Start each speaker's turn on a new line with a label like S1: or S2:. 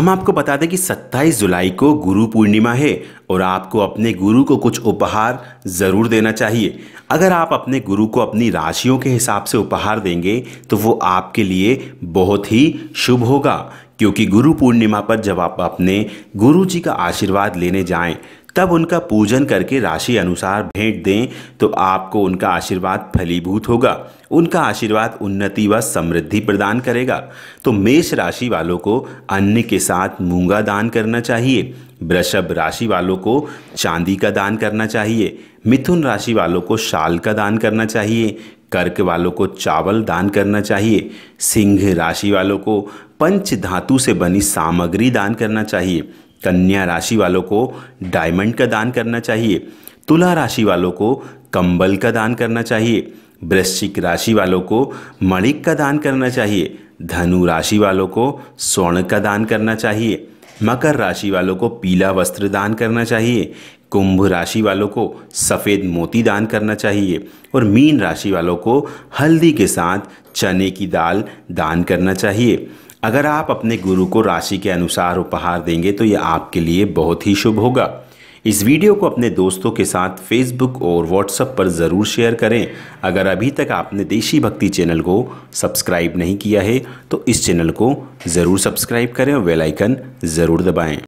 S1: हम आपको बता दें कि 27 जुलाई को गुरु पूर्णिमा है और आपको अपने गुरु को कुछ उपहार ज़रूर देना चाहिए अगर आप अपने गुरु को अपनी राशियों के हिसाब से उपहार देंगे तो वो आपके लिए बहुत ही शुभ होगा क्योंकि गुरु पूर्णिमा पर जब आप अपने गुरु जी का आशीर्वाद लेने जाएं तब उनका पूजन करके राशि अनुसार भेंट दें तो आपको उनका आशीर्वाद फलीभूत होगा उनका आशीर्वाद उन्नति व समृद्धि प्रदान करेगा तो मेष राशि वालों को अन्य के साथ मूंगा दान करना चाहिए वृषभ राशि वालों को चांदी का दान करना चाहिए मिथुन राशि वालों को शाल का दान करना चाहिए कर्क वालों को चावल दान करना चाहिए सिंह राशि वालों को पंच धातु से बनी सामग्री दान करना चाहिए कन्या राशि वालों को डायमंड का दान करना चाहिए तुला राशि वालों को कंबल का दान करना चाहिए वृश्चिक राशि वालों को मणिक का दान करना चाहिए धनु राशि वालों को स्वर्ण का दान करना चाहिए मकर राशि वालों को पीला वस्त्र दान करना चाहिए कुंभ राशि वालों को सफ़ेद मोती दान करना चाहिए और मीन राशि वालों को हल्दी के साथ चने की दाल दान करना चाहिए अगर आप अपने गुरु को राशि के अनुसार उपहार देंगे तो ये आपके लिए बहुत ही शुभ होगा इस वीडियो को अपने दोस्तों के साथ फेसबुक और व्हाट्सएप पर ज़रूर शेयर करें अगर अभी तक आपने देशी भक्ति चैनल को सब्सक्राइब नहीं किया है तो इस चैनल को ज़रूर सब्सक्राइब करें और वेलाइकन ज़रूर दबाएँ